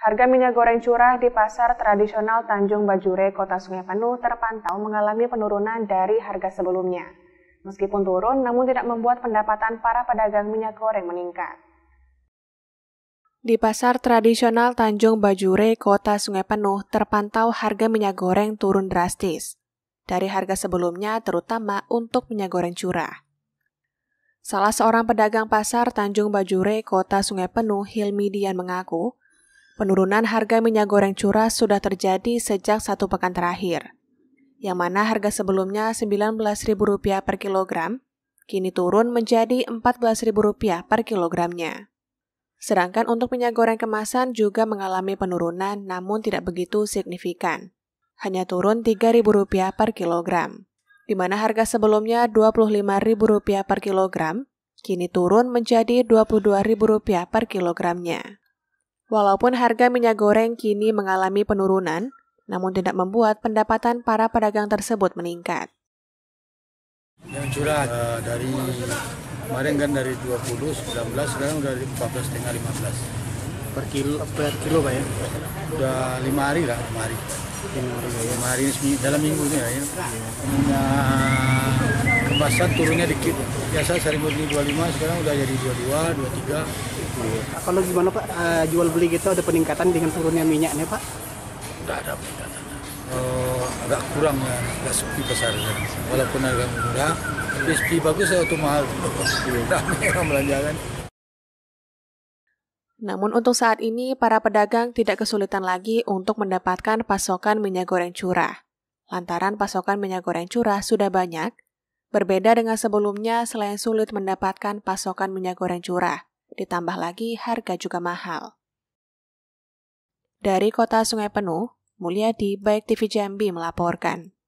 Harga minyak goreng curah di pasar tradisional Tanjung Bajure, Kota Sungai Penuh terpantau mengalami penurunan dari harga sebelumnya. Meskipun turun, namun tidak membuat pendapatan para pedagang minyak goreng meningkat. Di pasar tradisional Tanjung Bajure, Kota Sungai Penuh terpantau harga minyak goreng turun drastis dari harga sebelumnya terutama untuk minyak goreng curah. Salah seorang pedagang pasar Tanjung Bajure, Kota Sungai Penuh, Hilmi Dian mengaku, penurunan harga minyak goreng curah sudah terjadi sejak satu pekan terakhir, yang mana harga sebelumnya Rp19.000 per kilogram, kini turun menjadi Rp14.000 per kilogramnya. Sedangkan untuk minyak goreng kemasan juga mengalami penurunan namun tidak begitu signifikan. Hanya turun Rp3.000 per kilogram, di mana harga sebelumnya Rp25.000 per kilogram, kini turun menjadi Rp22.000 per kilogramnya. Walaupun harga minyak goreng kini mengalami penurunan, namun tidak membuat pendapatan para pedagang tersebut meningkat. Yang curah uh, dari kemarin kan dari 20, 19, sekarang udah 14 setengah 15. Per kilo, per kilo Pak ya? Udah lima hari lah, lima hari. Lima hari, ya. lima hari dalam minggu ini ya. ya. ya basah turunnya dikit. Biasa seribu sekarang udah jadi 22, 23. Nah, Kalau gimana Pak uh, jual beli gitu ada peningkatan dengan turunnya minyaknya Pak? Tidak ada peningkatan. Uh, agak kurang ya, agak sepi pasarnya. Walaupun harga murah, tapi sepi bagus atau mahal. Ramai orang belanja kan. Namun untuk saat ini, para pedagang tidak kesulitan lagi untuk mendapatkan pasokan minyak goreng curah. Lantaran pasokan minyak goreng curah sudah banyak, Berbeda dengan sebelumnya, selain sulit mendapatkan pasokan minyak goreng curah, ditambah lagi harga juga mahal. Dari kota Sungai Penuh, Mulyadi, baik TV Jambi melaporkan.